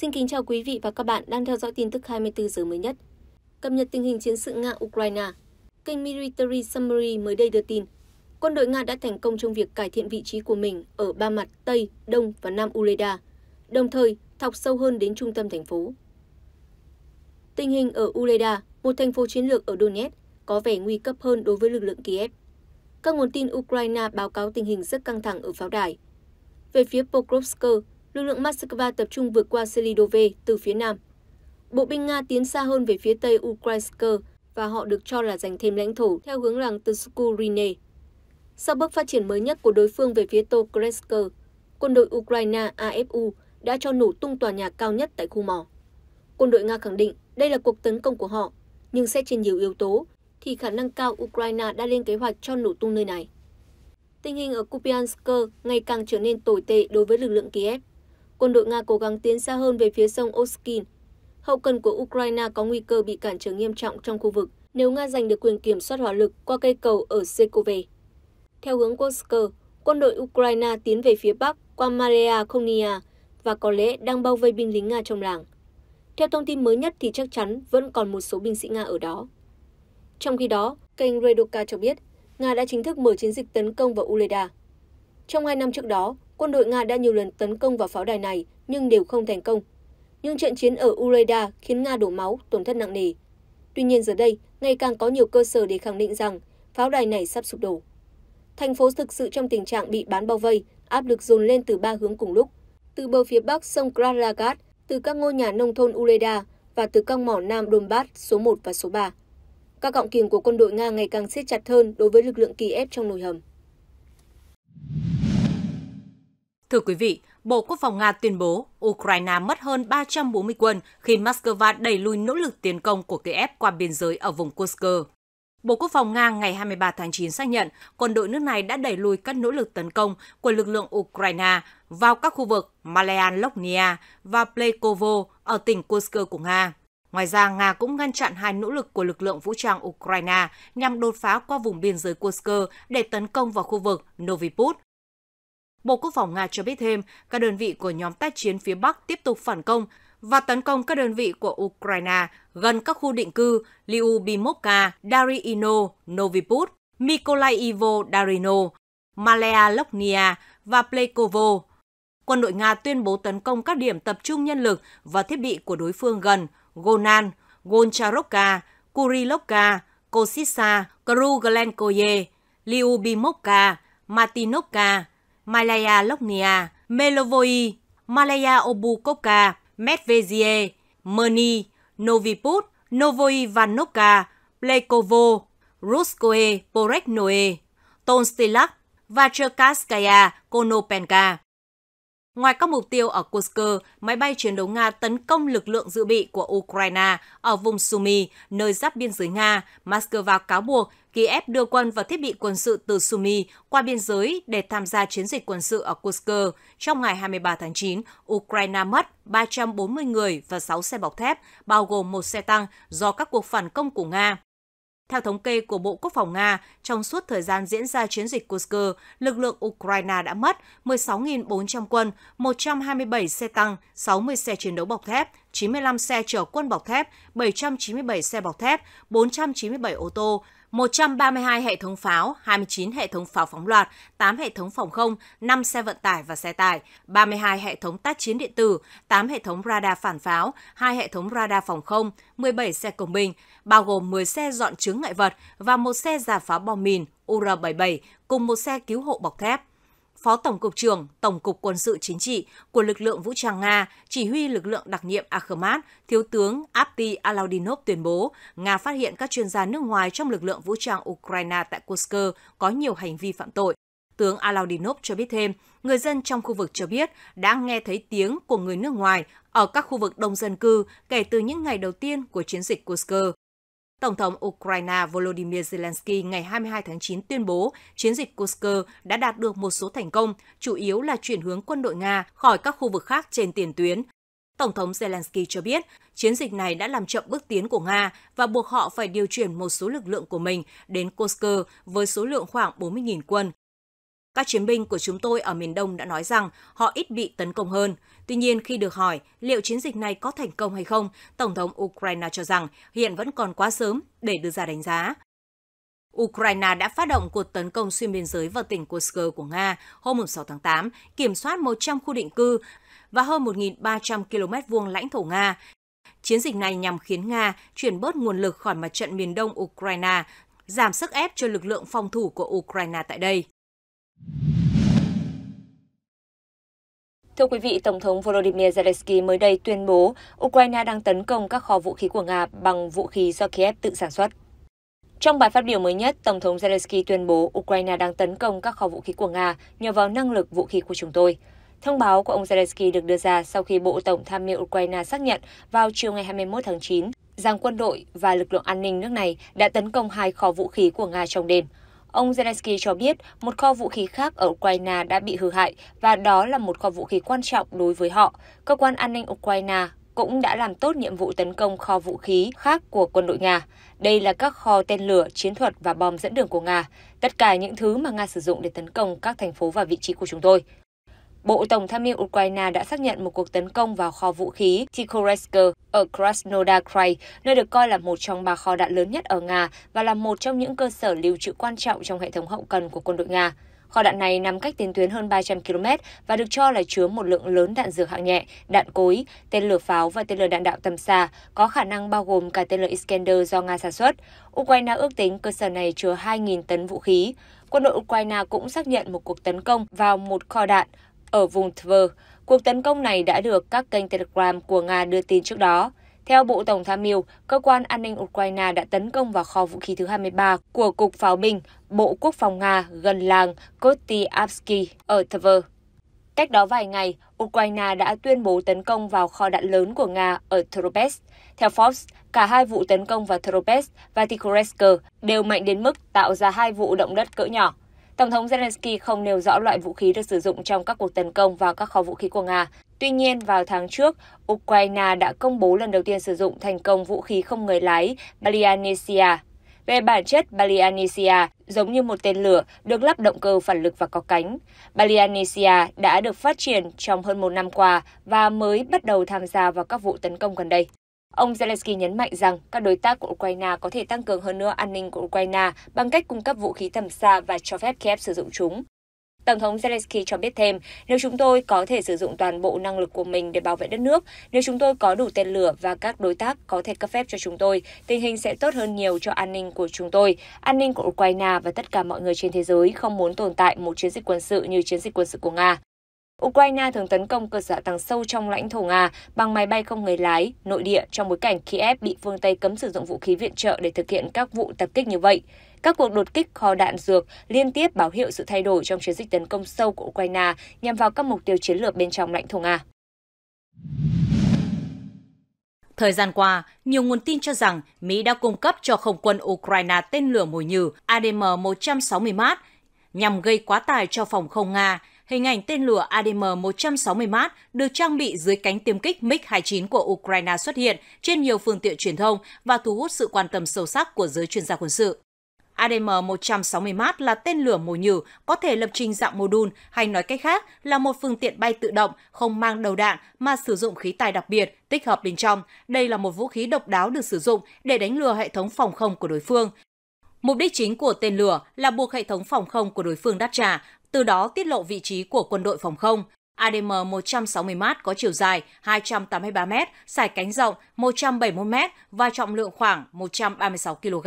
Xin kính chào quý vị và các bạn đang theo dõi tin tức 24 giờ mới nhất. Cập nhật tình hình chiến sự Nga-Ukraine. Kênh Military Summary mới đây đưa tin, quân đội Nga đã thành công trong việc cải thiện vị trí của mình ở ba mặt Tây, Đông và Nam Uleda, đồng thời thọc sâu hơn đến trung tâm thành phố. Tình hình ở Uleda, một thành phố chiến lược ở Donetsk, có vẻ nguy cấp hơn đối với lực lượng Kiev. Các nguồn tin Ukraine báo cáo tình hình rất căng thẳng ở pháo đài. Về phía Pokrovsk, lực lượng Moscow tập trung vượt qua Selidove từ phía nam. Bộ binh Nga tiến xa hơn về phía tây Ukrainsk và họ được cho là giành thêm lãnh thổ theo hướng làng Tuskurine. Sau bước phát triển mới nhất của đối phương về phía tokresk quân đội Ukraine AFU đã cho nổ tung tòa nhà cao nhất tại khu mỏ. Quân đội Nga khẳng định đây là cuộc tấn công của họ, nhưng xét trên nhiều yếu tố thì khả năng cao Ukraine đã lên kế hoạch cho nổ tung nơi này. Tình hình ở Kupiansk ngày càng trở nên tồi tệ đối với lực lượng Kiev quân đội Nga cố gắng tiến xa hơn về phía sông Oskin. Hậu cần của Ukraine có nguy cơ bị cản trở nghiêm trọng trong khu vực nếu Nga giành được quyền kiểm soát hỏa lực qua cây cầu ở Sekove. Theo hướng Kursk, quân đội Ukraine tiến về phía bắc qua Maria Konia và có lẽ đang bao vây binh lính Nga trong làng. Theo thông tin mới nhất thì chắc chắn vẫn còn một số binh sĩ Nga ở đó. Trong khi đó, kênh Redoka cho biết Nga đã chính thức mở chiến dịch tấn công vào Uleda. Trong hai năm trước đó, Quân đội Nga đã nhiều lần tấn công vào pháo đài này nhưng đều không thành công. Nhưng trận chiến ở Ureda khiến Nga đổ máu, tổn thất nặng nề. Tuy nhiên giờ đây, ngày càng có nhiều cơ sở để khẳng định rằng pháo đài này sắp sụp đổ. Thành phố thực sự trong tình trạng bị bán bao vây, áp lực dồn lên từ ba hướng cùng lúc. Từ bờ phía bắc sông Kralagat, từ các ngôi nhà nông thôn Ureda và từ các mỏ nam Donbass số 1 và số 3. Các cọng kiềng của quân đội Nga ngày càng siết chặt hơn đối với lực lượng kỳ ép trong nồi hầm. Thưa quý vị, Bộ Quốc phòng Nga tuyên bố Ukraine mất hơn 340 quân khi Moscow đẩy lùi nỗ lực tiến công của Kiev qua biên giới ở vùng Kursk. Bộ Quốc phòng Nga ngày 23 tháng 9 xác nhận quân đội nước này đã đẩy lùi các nỗ lực tấn công của lực lượng Ukraine vào các khu vực Malean và Plekovo ở tỉnh Kursk của Nga. Ngoài ra, Nga cũng ngăn chặn hai nỗ lực của lực lượng vũ trang Ukraine nhằm đột phá qua vùng biên giới Kursk để tấn công vào khu vực Novi Noviput Bộ Quốc phòng Nga cho biết thêm, các đơn vị của nhóm tác chiến phía Bắc tiếp tục phản công và tấn công các đơn vị của Ukraine gần các khu định cư Lyubimovka, Darino, Noviput, Mykolaivo Darino, Malea Loknia và Plekovo. Quân đội Nga tuyên bố tấn công các điểm tập trung nhân lực và thiết bị của đối phương gần Golan, Goncharovka, Kurilovka, Kositsa, Kruglenkoye, Lyubimovka, Matinovka, Malaya Loknia, Melovoi, Malaya Obukovka, Medvezie, Merni, Noviput, Novoi Vanovka, Plekovo, Ruskoe Poreknoe, Tonstilak và Cherkaskaya Konopenka. Ngoài các mục tiêu ở Kursk, máy bay chiến đấu Nga tấn công lực lượng dự bị của Ukraine ở vùng Sumy, nơi giáp biên giới Nga, Moscow cáo buộc Kiev đưa quân và thiết bị quân sự từ Sumy qua biên giới để tham gia chiến dịch quân sự ở Kursk. Trong ngày 23 tháng 9, Ukraine mất 340 người và 6 xe bọc thép, bao gồm một xe tăng do các cuộc phản công của Nga. Theo thống kê của Bộ Quốc phòng Nga, trong suốt thời gian diễn ra chiến dịch Kursk, lực lượng Ukraine đã mất 16.400 quân, 127 xe tăng, 60 xe chiến đấu bọc thép, 95 xe chở quân bọc thép, 797 xe bọc thép, 497 ô tô, 132 hệ thống pháo, 29 hệ thống pháo phóng loạt, 8 hệ thống phòng không, 5 xe vận tải và xe tải, 32 hệ thống tác chiến điện tử, 8 hệ thống radar phản pháo, 2 hệ thống radar phòng không, 17 xe công binh, bao gồm 10 xe dọn chướng ngại vật và một xe giả phá bom mìn UR-77 cùng một xe cứu hộ bọc thép. Phó Tổng cục trưởng Tổng cục Quân sự Chính trị của lực lượng vũ trang Nga, chỉ huy lực lượng đặc nhiệm Akhmat, Thiếu tướng Apti Alaudinov tuyên bố, Nga phát hiện các chuyên gia nước ngoài trong lực lượng vũ trang Ukraine tại Kursk có nhiều hành vi phạm tội. Tướng Alaudinov cho biết thêm, người dân trong khu vực cho biết đã nghe thấy tiếng của người nước ngoài ở các khu vực đông dân cư kể từ những ngày đầu tiên của chiến dịch Kursk Tổng thống Ukraine Volodymyr Zelensky ngày 22 tháng 9 tuyên bố chiến dịch Kursk đã đạt được một số thành công, chủ yếu là chuyển hướng quân đội Nga khỏi các khu vực khác trên tiền tuyến. Tổng thống Zelensky cho biết, chiến dịch này đã làm chậm bước tiến của Nga và buộc họ phải điều chuyển một số lực lượng của mình đến Kursk với số lượng khoảng 40.000 quân. Các chiến binh của chúng tôi ở miền Đông đã nói rằng họ ít bị tấn công hơn. Tuy nhiên, khi được hỏi liệu chiến dịch này có thành công hay không, Tổng thống Ukraine cho rằng hiện vẫn còn quá sớm để đưa ra đánh giá. Ukraine đã phát động cuộc tấn công xuyên biên giới vào tỉnh Kursk của Nga hôm 6 tháng 8, kiểm soát 100 khu định cư và hơn 1.300 km vuông lãnh thổ Nga. Chiến dịch này nhằm khiến Nga chuyển bớt nguồn lực khỏi mặt trận miền đông Ukraine, giảm sức ép cho lực lượng phòng thủ của Ukraine tại đây. Thưa quý vị, Tổng thống Volodymyr Zelensky mới đây tuyên bố Ukraine đang tấn công các kho vũ khí của Nga bằng vũ khí do Kiev tự sản xuất. Trong bài phát biểu mới nhất, Tổng thống Zelensky tuyên bố Ukraine đang tấn công các kho vũ khí của Nga nhờ vào năng lực vũ khí của chúng tôi. Thông báo của ông Zelensky được đưa ra sau khi Bộ Tổng tham mưu Ukraine xác nhận vào chiều ngày 21 tháng 9 rằng quân đội và lực lượng an ninh nước này đã tấn công hai kho vũ khí của Nga trong đêm – Ông Zelensky cho biết một kho vũ khí khác ở Ukraine đã bị hư hại và đó là một kho vũ khí quan trọng đối với họ. Cơ quan an ninh Ukraine cũng đã làm tốt nhiệm vụ tấn công kho vũ khí khác của quân đội Nga. Đây là các kho tên lửa, chiến thuật và bom dẫn đường của Nga, tất cả những thứ mà Nga sử dụng để tấn công các thành phố và vị trí của chúng tôi. Bộ Tổng tham mưu Ukraine đã xác nhận một cuộc tấn công vào kho vũ khí Tikoresk ở Krasnodar Krai, nơi được coi là một trong ba kho đạn lớn nhất ở Nga và là một trong những cơ sở lưu trữ quan trọng trong hệ thống hậu cần của quân đội Nga. Kho đạn này nằm cách tiền tuyến hơn 300 km và được cho là chứa một lượng lớn đạn dược hạng nhẹ, đạn cối, tên lửa pháo và tên lửa đạn đạo tầm xa, có khả năng bao gồm cả tên lửa Iskander do Nga sản xuất. Ukraine ước tính cơ sở này chứa 2.000 tấn vũ khí. Quân đội Ukraine cũng xác nhận một cuộc tấn công vào một kho đạn ở vùng Tver. Cuộc tấn công này đã được các kênh Telegram của Nga đưa tin trước đó. Theo Bộ Tổng tham mưu, cơ quan an ninh Ukraine đã tấn công vào kho vũ khí thứ 23 của Cục Pháo binh Bộ Quốc phòng Nga gần làng Kostyavsky ở Tver. Cách đó vài ngày, Ukraine đã tuyên bố tấn công vào kho đạn lớn của Nga ở Toropets. Theo Forbes, cả hai vụ tấn công vào Toropets và Tikhoretsk đều mạnh đến mức tạo ra hai vụ động đất cỡ nhỏ. Tổng thống Zelensky không nêu rõ loại vũ khí được sử dụng trong các cuộc tấn công vào các kho vũ khí của Nga. Tuy nhiên, vào tháng trước, Ukraine đã công bố lần đầu tiên sử dụng thành công vũ khí không người lái Balyanesia. Về bản chất, Balyanesia giống như một tên lửa được lắp động cơ phản lực và có cánh. Balyanesia đã được phát triển trong hơn một năm qua và mới bắt đầu tham gia vào các vụ tấn công gần đây. Ông Zelensky nhấn mạnh rằng các đối tác của Ukraine có thể tăng cường hơn nữa an ninh của Ukraine bằng cách cung cấp vũ khí tầm xa và cho phép Kiev sử dụng chúng. Tổng thống Zelensky cho biết thêm, nếu chúng tôi có thể sử dụng toàn bộ năng lực của mình để bảo vệ đất nước, nếu chúng tôi có đủ tên lửa và các đối tác có thể cấp phép cho chúng tôi, tình hình sẽ tốt hơn nhiều cho an ninh của chúng tôi. An ninh của Ukraine và tất cả mọi người trên thế giới không muốn tồn tại một chiến dịch quân sự như chiến dịch quân sự của Nga. Ukraine thường tấn công cơ sở tầng sâu trong lãnh thổ Nga bằng máy bay không người lái, nội địa trong bối cảnh Kiev bị phương Tây cấm sử dụng vũ khí viện trợ để thực hiện các vụ tập kích như vậy. Các cuộc đột kích kho đạn dược liên tiếp báo hiệu sự thay đổi trong chiến dịch tấn công sâu của Ukraine nhằm vào các mục tiêu chiến lược bên trong lãnh thổ Nga. Thời gian qua, nhiều nguồn tin cho rằng Mỹ đã cung cấp cho không quân Ukraine tên lửa mùi nhừ ADM-160M nhằm gây quá tải cho phòng không Nga hình ảnh tên lửa ADM-160M được trang bị dưới cánh tiêm kích MiG-29 của Ukraine xuất hiện trên nhiều phương tiện truyền thông và thu hút sự quan tâm sâu sắc của giới chuyên gia quân sự. ADM-160M là tên lửa mồi nhử có thể lập trình dạng mô đun hay nói cách khác là một phương tiện bay tự động không mang đầu đạn mà sử dụng khí tài đặc biệt tích hợp bên trong. Đây là một vũ khí độc đáo được sử dụng để đánh lừa hệ thống phòng không của đối phương. Mục đích chính của tên lửa là buộc hệ thống phòng không của đối phương đáp trả từ đó tiết lộ vị trí của quân đội phòng không. ADM 160m có chiều dài 283m, sải cánh rộng 171m và trọng lượng khoảng 136 kg.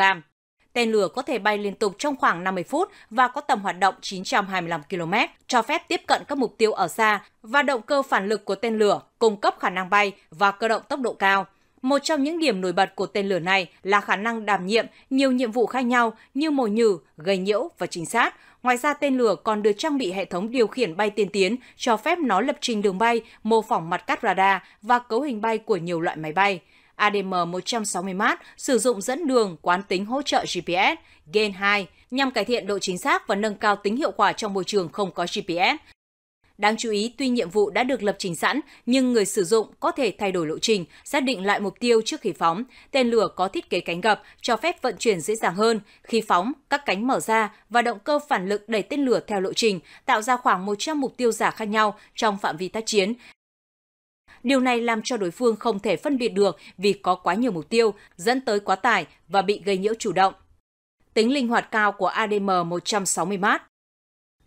Tên lửa có thể bay liên tục trong khoảng 50 phút và có tầm hoạt động 925 km, cho phép tiếp cận các mục tiêu ở xa và động cơ phản lực của tên lửa cung cấp khả năng bay và cơ động tốc độ cao. Một trong những điểm nổi bật của tên lửa này là khả năng đảm nhiệm nhiều nhiệm vụ khác nhau như mồi nhử, gây nhiễu và chính xác, Ngoài ra, tên lửa còn được trang bị hệ thống điều khiển bay tiên tiến, cho phép nó lập trình đường bay, mô phỏng mặt cắt radar và cấu hình bay của nhiều loại máy bay. ADM-160M sử dụng dẫn đường quán tính hỗ trợ GPS, Gen 2, nhằm cải thiện độ chính xác và nâng cao tính hiệu quả trong môi trường không có GPS. Đáng chú ý, tuy nhiệm vụ đã được lập trình sẵn, nhưng người sử dụng có thể thay đổi lộ trình, xác định lại mục tiêu trước khi phóng. Tên lửa có thiết kế cánh gập, cho phép vận chuyển dễ dàng hơn. Khi phóng, các cánh mở ra và động cơ phản lực đẩy tên lửa theo lộ trình, tạo ra khoảng 100 mục tiêu giả khác nhau trong phạm vi tác chiến. Điều này làm cho đối phương không thể phân biệt được vì có quá nhiều mục tiêu, dẫn tới quá tải và bị gây nhiễu chủ động. Tính linh hoạt cao của ADM 160 mát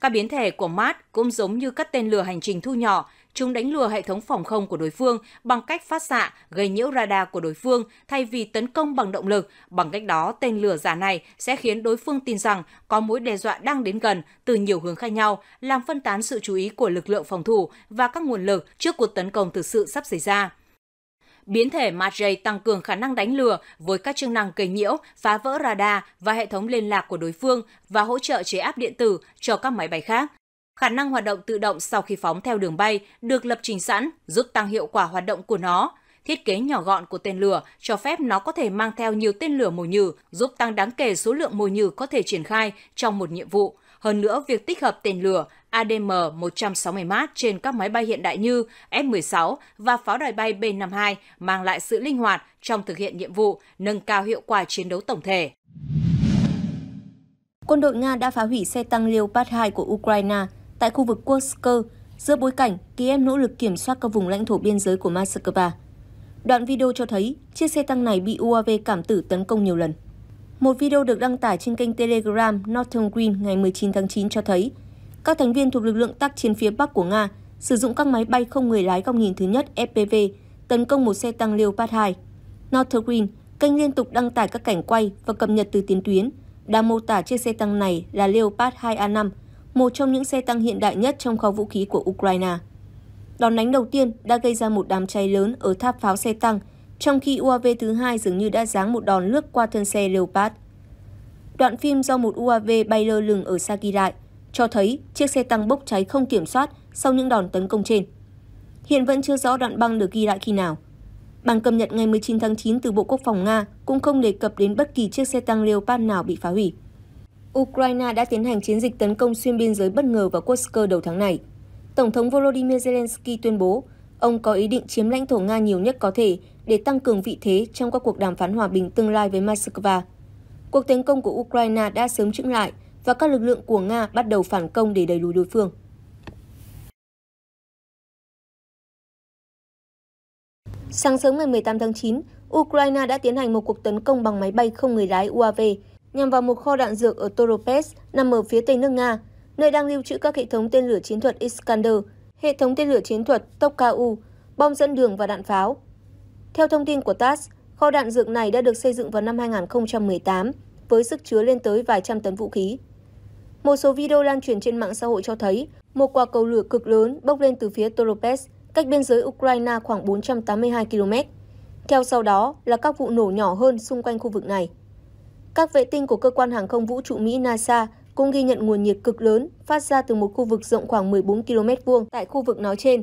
các biến thể của MAD cũng giống như các tên lửa hành trình thu nhỏ, chúng đánh lừa hệ thống phòng không của đối phương bằng cách phát xạ gây nhiễu radar của đối phương thay vì tấn công bằng động lực. Bằng cách đó, tên lửa giả này sẽ khiến đối phương tin rằng có mối đe dọa đang đến gần từ nhiều hướng khác nhau, làm phân tán sự chú ý của lực lượng phòng thủ và các nguồn lực trước cuộc tấn công thực sự sắp xảy ra. Biến thể Marjay tăng cường khả năng đánh lừa với các chức năng gây nhiễu, phá vỡ radar và hệ thống liên lạc của đối phương và hỗ trợ chế áp điện tử cho các máy bay khác. Khả năng hoạt động tự động sau khi phóng theo đường bay được lập trình sẵn giúp tăng hiệu quả hoạt động của nó. Thiết kế nhỏ gọn của tên lửa cho phép nó có thể mang theo nhiều tên lửa mồi nhử, giúp tăng đáng kể số lượng mồi nhử có thể triển khai trong một nhiệm vụ. Hơn nữa, việc tích hợp tên lửa ADM-160M trên các máy bay hiện đại như F-16 và pháo đài bay B-52 mang lại sự linh hoạt trong thực hiện nhiệm vụ, nâng cao hiệu quả chiến đấu tổng thể. Quân đội Nga đã phá hủy xe tăng Leopard 2 của Ukraine tại khu vực Kursk giữa bối cảnh Kiev nỗ lực kiểm soát các vùng lãnh thổ biên giới của Moscow. Đoạn video cho thấy chiếc xe tăng này bị UAV cảm tử tấn công nhiều lần. Một video được đăng tải trên kênh Telegram Northern Green ngày 19 tháng 9 cho thấy các thành viên thuộc lực lượng tác chiến phía Bắc của Nga sử dụng các máy bay không người lái góc nhìn thứ nhất FPV tấn công một xe tăng Leopard 2. Northern kênh liên tục đăng tải các cảnh quay và cập nhật từ tiến tuyến, đã mô tả chiếc xe tăng này là Leopard 2A5, một trong những xe tăng hiện đại nhất trong kho vũ khí của Ukraine. Đòn đánh đầu tiên đã gây ra một đám cháy lớn ở tháp pháo xe tăng, trong khi UAV thứ hai dường như đã giáng một đòn lướt qua thân xe Leopard. Đoạn phim do một UAV bay lơ lửng ở xa ghi lại – cho thấy chiếc xe tăng bốc cháy không kiểm soát sau những đòn tấn công trên. Hiện vẫn chưa rõ đoạn băng được ghi lại khi nào. Bản cập nhật ngày 19 tháng 9 từ Bộ Quốc phòng Nga cũng không đề cập đến bất kỳ chiếc xe tăng Leopard nào bị phá hủy. Ukraine đã tiến hành chiến dịch tấn công xuyên biên giới bất ngờ vào Kursk đầu tháng này. Tổng thống Volodymyr Zelensky tuyên bố ông có ý định chiếm lãnh thổ Nga nhiều nhất có thể để tăng cường vị thế trong các cuộc đàm phán hòa bình tương lai với Moscow. Cuộc tấn công của Ukraine đã sớm chững lại – và các lực lượng của Nga bắt đầu phản công để đẩy lùi đối phương. Sáng sớm ngày 18 tháng 9, Ukraine đã tiến hành một cuộc tấn công bằng máy bay không người lái UAV nhằm vào một kho đạn dược ở Toropets nằm ở phía tây nước Nga, nơi đang lưu trữ các hệ thống tên lửa chiến thuật Iskander, hệ thống tên lửa chiến thuật Tokau, bom dẫn đường và đạn pháo. Theo thông tin của TASS, kho đạn dược này đã được xây dựng vào năm 2018 với sức chứa lên tới vài trăm tấn vũ khí. Một số video lan truyền trên mạng xã hội cho thấy một quả cầu lửa cực lớn bốc lên từ phía Toropets, cách biên giới Ukraine khoảng 482 km. Theo sau đó là các vụ nổ nhỏ hơn xung quanh khu vực này. Các vệ tinh của cơ quan hàng không vũ trụ Mỹ NASA cũng ghi nhận nguồn nhiệt cực lớn phát ra từ một khu vực rộng khoảng 14 km vuông tại khu vực nói trên,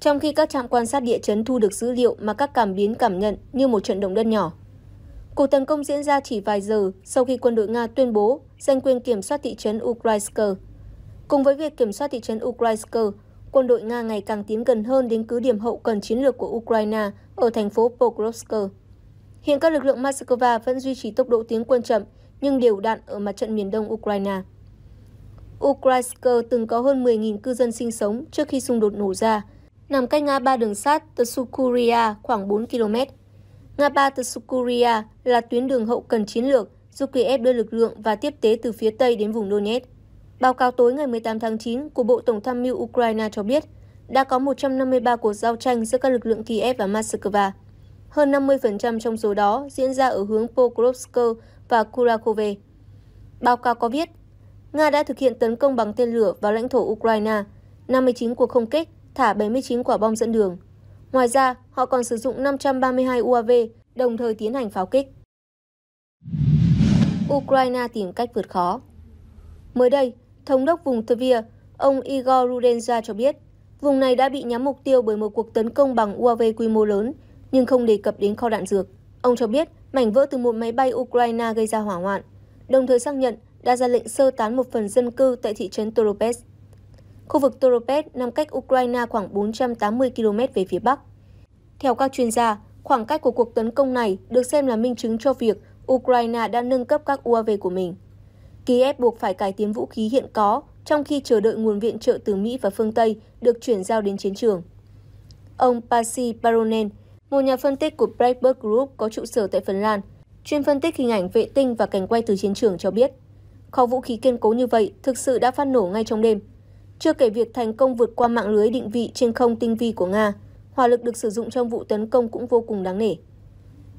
trong khi các trạm quan sát địa chấn thu được dữ liệu mà các cảm biến cảm nhận như một trận động đất nhỏ. Cuộc tấn công diễn ra chỉ vài giờ sau khi quân đội Nga tuyên bố giành quyền kiểm soát thị trấn Ukrainsk. Cùng với việc kiểm soát thị trấn Ukrainsk, quân đội Nga ngày càng tiến gần hơn đến cứ điểm hậu cần chiến lược của Ukraine ở thành phố Pokrovsk. Hiện các lực lượng Moscow vẫn duy trì tốc độ tiến quân chậm nhưng đều đặn ở mặt trận miền đông Ukraine. Ukrainsk từng có hơn 10.000 cư dân sinh sống trước khi xung đột nổ ra, nằm cách nga ba đường sắt Tsukuriya khoảng 4 km. Ngã ba từ Sukuria là tuyến đường hậu cần chiến lược giúp Kiev đưa lực lượng và tiếp tế từ phía Tây đến vùng Donetsk. Báo cáo tối ngày 18 tháng 9 của Bộ Tổng tham mưu Ukraine cho biết đã có 153 cuộc giao tranh giữa các lực lượng Kiev và Moscow. Hơn 50% trong số đó diễn ra ở hướng Pokrovsk và Kurakove. Báo cáo có viết, Nga đã thực hiện tấn công bằng tên lửa vào lãnh thổ Ukraine, 59 cuộc không kích, thả 79 quả bom dẫn đường, Ngoài ra, họ còn sử dụng 532 UAV, đồng thời tiến hành pháo kích. Ukraine tìm cách vượt khó Mới đây, Thống đốc vùng Tver, ông Igor Rudenza cho biết, vùng này đã bị nhắm mục tiêu bởi một cuộc tấn công bằng UAV quy mô lớn, nhưng không đề cập đến kho đạn dược. Ông cho biết mảnh vỡ từ một máy bay Ukraine gây ra hỏa hoạn, đồng thời xác nhận đã ra lệnh sơ tán một phần dân cư tại thị trấn Toropets. Khu vực Toropets nằm cách Ukraine khoảng 480 km về phía bắc. Theo các chuyên gia, khoảng cách của cuộc tấn công này được xem là minh chứng cho việc Ukraine đã nâng cấp các UAV của mình. Kiev buộc phải cải tiến vũ khí hiện có trong khi chờ đợi nguồn viện trợ từ Mỹ và phương Tây được chuyển giao đến chiến trường. Ông Pasi Baronen, một nhà phân tích của Breitbart Group có trụ sở tại Phần Lan, chuyên phân tích hình ảnh vệ tinh và cảnh quay từ chiến trường cho biết, kho vũ khí kiên cố như vậy thực sự đã phát nổ ngay trong đêm, chưa kể việc thành công vượt qua mạng lưới định vị trên không tinh vi của Nga, hỏa lực được sử dụng trong vụ tấn công cũng vô cùng đáng nể.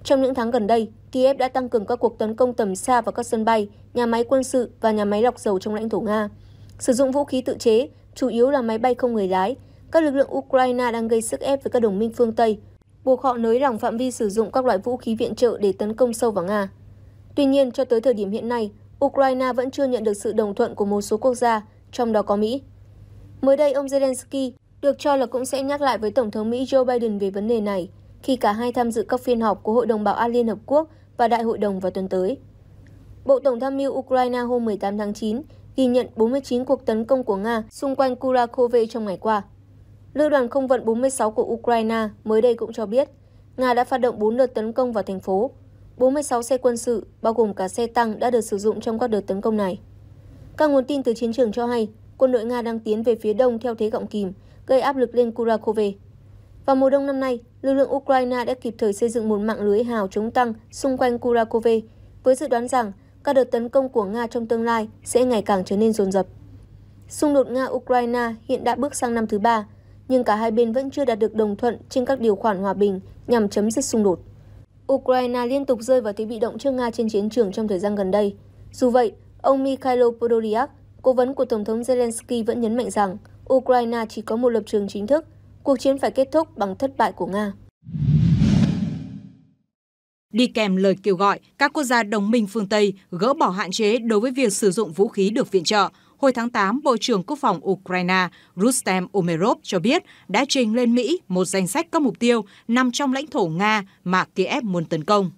Trong những tháng gần đây, Kiev đã tăng cường các cuộc tấn công tầm xa vào các sân bay, nhà máy quân sự và nhà máy lọc dầu trong lãnh thổ Nga. Sử dụng vũ khí tự chế, chủ yếu là máy bay không người lái, các lực lượng Ukraine đang gây sức ép với các đồng minh phương Tây, buộc họ nới lỏng phạm vi sử dụng các loại vũ khí viện trợ để tấn công sâu vào Nga. Tuy nhiên, cho tới thời điểm hiện nay, Ukraine vẫn chưa nhận được sự đồng thuận của một số quốc gia, trong đó có Mỹ. Mới đây, ông Zelensky được cho là cũng sẽ nhắc lại với Tổng thống Mỹ Joe Biden về vấn đề này khi cả hai tham dự các phiên họp của Hội đồng Bảo an Liên Hợp Quốc và Đại hội đồng vào tuần tới. Bộ Tổng tham mưu Ukraine hôm 18 tháng 9 ghi nhận 49 cuộc tấn công của Nga xung quanh Kurakove trong ngày qua. Lữ đoàn không vận 46 của Ukraine mới đây cũng cho biết, Nga đã phát động 4 đợt tấn công vào thành phố. 46 xe quân sự, bao gồm cả xe tăng đã được sử dụng trong các đợt tấn công này. Các nguồn tin từ chiến trường cho hay, quân đội Nga đang tiến về phía đông theo thế gọng kìm, gây áp lực lên Kurakove. Vào mùa đông năm nay, lực lượng Ukraine đã kịp thời xây dựng một mạng lưới hào chống tăng xung quanh Kurakove, với dự đoán rằng các đợt tấn công của Nga trong tương lai sẽ ngày càng trở nên dồn dập. Xung đột Nga-Ukraine hiện đã bước sang năm thứ ba, nhưng cả hai bên vẫn chưa đạt được đồng thuận trên các điều khoản hòa bình nhằm chấm dứt xung đột. Ukraine liên tục rơi vào thế bị động trước Nga trên chiến trường trong thời gian gần đây. Dù vậy, ông Mikhailo Podolyak, cố vấn của Tổng thống Zelensky vẫn nhấn mạnh rằng Ukraine chỉ có một lập trường chính thức, cuộc chiến phải kết thúc bằng thất bại của Nga. Đi kèm lời kêu gọi các quốc gia đồng minh phương Tây gỡ bỏ hạn chế đối với việc sử dụng vũ khí được viện trợ, hồi tháng 8, Bộ trưởng Quốc phòng Ukraine Rustem Umerov cho biết đã trình lên Mỹ một danh sách các mục tiêu nằm trong lãnh thổ Nga mà Kiev muốn tấn công.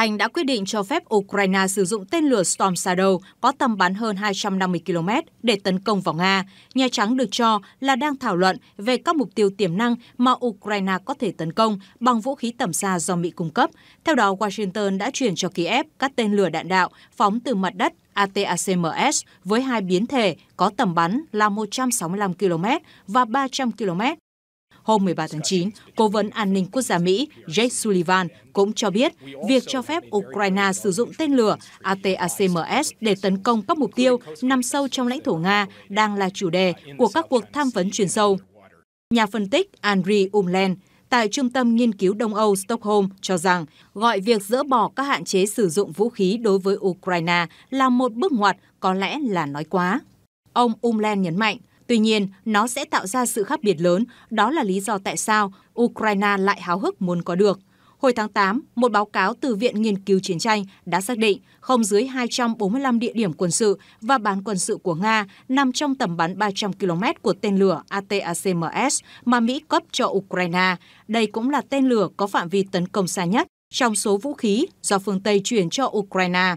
Anh đã quyết định cho phép Ukraine sử dụng tên lửa Storm Shadow có tầm bắn hơn 250 km để tấn công vào Nga. Nhà Trắng được cho là đang thảo luận về các mục tiêu tiềm năng mà Ukraine có thể tấn công bằng vũ khí tầm xa do Mỹ cung cấp. Theo đó, Washington đã chuyển cho Kiev các tên lửa đạn đạo phóng từ mặt đất ATACMS với hai biến thể có tầm bắn là 165 km và 300 km Hôm 13 tháng 9, Cố vấn An ninh Quốc gia Mỹ Jake Sullivan cũng cho biết việc cho phép Ukraine sử dụng tên lửa ATACMS để tấn công các mục tiêu nằm sâu trong lãnh thổ Nga đang là chủ đề của các cuộc tham vấn chuyên sâu. Nhà phân tích Andriy Umland tại Trung tâm Nghiên cứu Đông Âu Stockholm cho rằng gọi việc dỡ bỏ các hạn chế sử dụng vũ khí đối với Ukraine là một bước ngoặt có lẽ là nói quá. Ông Umland nhấn mạnh, Tuy nhiên, nó sẽ tạo ra sự khác biệt lớn, đó là lý do tại sao Ukraine lại háo hức muốn có được. Hồi tháng 8, một báo cáo từ Viện Nghiên cứu Chiến tranh đã xác định không dưới 245 địa điểm quân sự và bán quân sự của Nga nằm trong tầm bắn 300 km của tên lửa ATACMS mà Mỹ cấp cho Ukraine. Đây cũng là tên lửa có phạm vi tấn công xa nhất trong số vũ khí do phương Tây chuyển cho Ukraine.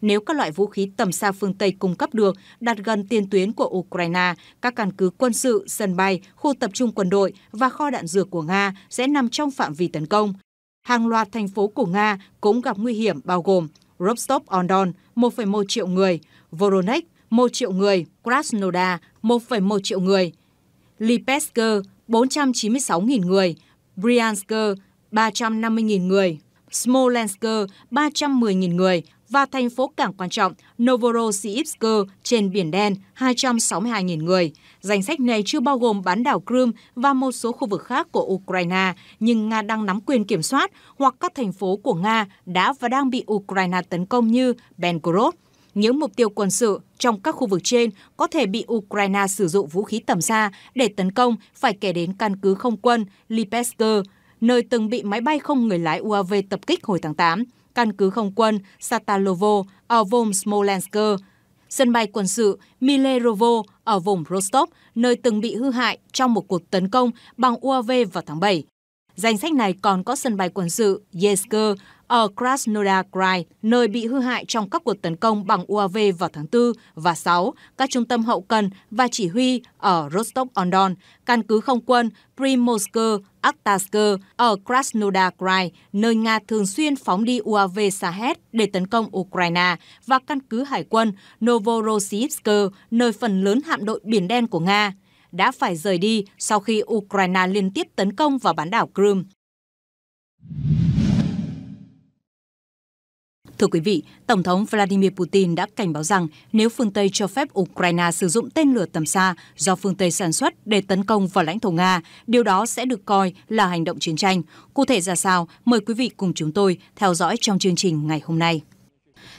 Nếu các loại vũ khí tầm xa phương Tây cung cấp được đặt gần tiền tuyến của Ukraine, các căn cứ quân sự, sân bay, khu tập trung quân đội và kho đạn dược của Nga sẽ nằm trong phạm vi tấn công. Hàng loạt thành phố của Nga cũng gặp nguy hiểm bao gồm Rostov-on-Don 1,1 triệu người, Voronezh 1 triệu người, Krasnodar 1,1 triệu người, Lipetsk 496.000 người, Bryansk 350.000 người. Smolensk 310.000 người và thành phố cảng quan trọng Novorossiysk trên Biển Đen 262.000 người. Danh sách này chưa bao gồm bán đảo Crimea và một số khu vực khác của Ukraine, nhưng Nga đang nắm quyền kiểm soát hoặc các thành phố của Nga đã và đang bị Ukraine tấn công như Belgorod. Những mục tiêu quân sự trong các khu vực trên có thể bị Ukraine sử dụng vũ khí tầm xa để tấn công phải kể đến căn cứ không quân Lipetsk, nơi từng bị máy bay không người lái UAV tập kích hồi tháng 8, căn cứ không quân Satalovo ở vùng Smolensk, sân bay quân sự Milerovo ở vùng Rostov, nơi từng bị hư hại trong một cuộc tấn công bằng UAV vào tháng 7. Danh sách này còn có sân bay quân sự Yesker ở Krasnodar Krai, nơi bị hư hại trong các cuộc tấn công bằng UAV vào tháng 4 và 6, các trung tâm hậu cần và chỉ huy ở Rostov-on-Don, căn cứ không quân Primorsk, Aktask ở Krasnodar Krai, nơi Nga thường xuyên phóng đi UAV Sahed để tấn công Ukraine, và căn cứ hải quân Novorossiysk, nơi phần lớn hạm đội Biển Đen của Nga đã phải rời đi sau khi Ukraine liên tiếp tấn công vào bán đảo Crimea. Thưa quý vị, Tổng thống Vladimir Putin đã cảnh báo rằng nếu phương Tây cho phép Ukraine sử dụng tên lửa tầm xa do phương Tây sản xuất để tấn công vào lãnh thổ Nga, điều đó sẽ được coi là hành động chiến tranh. Cụ thể ra sao, mời quý vị cùng chúng tôi theo dõi trong chương trình ngày hôm nay.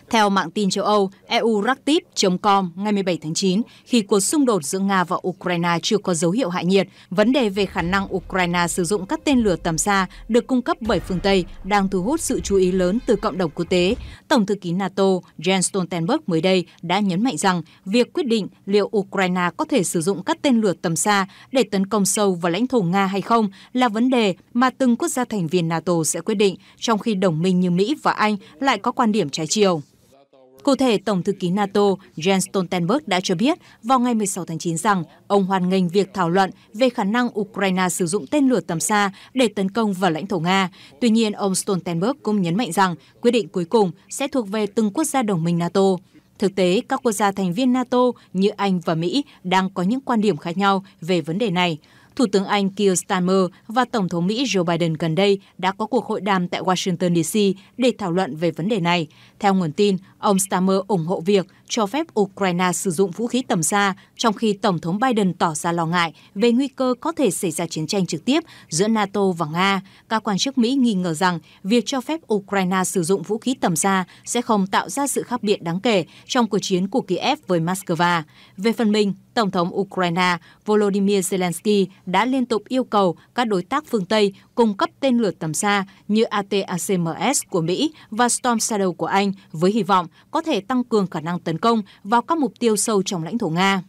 Theo mạng tin châu Âu, euractiv.com ngày 17 tháng 9, khi cuộc xung đột giữa Nga và Ukraine chưa có dấu hiệu hạ nhiệt, vấn đề về khả năng Ukraine sử dụng các tên lửa tầm xa được cung cấp bởi phương Tây đang thu hút sự chú ý lớn từ cộng đồng quốc tế. Tổng thư ký NATO Jens Stoltenberg mới đây đã nhấn mạnh rằng việc quyết định liệu Ukraine có thể sử dụng các tên lửa tầm xa để tấn công sâu vào lãnh thổ Nga hay không là vấn đề mà từng quốc gia thành viên NATO sẽ quyết định, trong khi đồng minh như Mỹ và Anh lại có quan điểm trái chiều. Cụ thể, Tổng thư ký NATO Jens Stoltenberg đã cho biết vào ngày 16 tháng 9 rằng ông hoan nghênh việc thảo luận về khả năng Ukraine sử dụng tên lửa tầm xa để tấn công vào lãnh thổ Nga. Tuy nhiên, ông Stoltenberg cũng nhấn mạnh rằng quyết định cuối cùng sẽ thuộc về từng quốc gia đồng minh NATO. Thực tế, các quốc gia thành viên NATO như Anh và Mỹ đang có những quan điểm khác nhau về vấn đề này. Thủ tướng Anh Keir Starmer và Tổng thống Mỹ Joe Biden gần đây đã có cuộc hội đàm tại Washington, D.C. để thảo luận về vấn đề này. Theo nguồn tin, ông Starmer ủng hộ việc cho phép Ukraine sử dụng vũ khí tầm xa, trong khi Tổng thống Biden tỏ ra lo ngại về nguy cơ có thể xảy ra chiến tranh trực tiếp giữa NATO và Nga. Các quan chức Mỹ nghi ngờ rằng việc cho phép Ukraine sử dụng vũ khí tầm xa sẽ không tạo ra sự khác biệt đáng kể trong cuộc chiến của Kiev với Moscow. Về phần mình, Tổng thống Ukraine Volodymyr Zelensky đã liên tục yêu cầu các đối tác phương Tây cung cấp tên lửa tầm xa như ATACMS của Mỹ và Storm Shadow của Anh với hy vọng có thể tăng cường khả năng tấn công vào các mục tiêu sâu trong lãnh thổ Nga.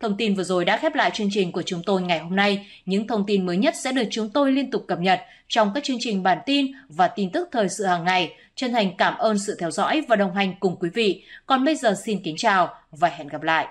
Thông tin vừa rồi đã khép lại chương trình của chúng tôi ngày hôm nay. Những thông tin mới nhất sẽ được chúng tôi liên tục cập nhật trong các chương trình bản tin và tin tức thời sự hàng ngày. Chân thành cảm ơn sự theo dõi và đồng hành cùng quý vị. Còn bây giờ xin kính chào và hẹn gặp lại.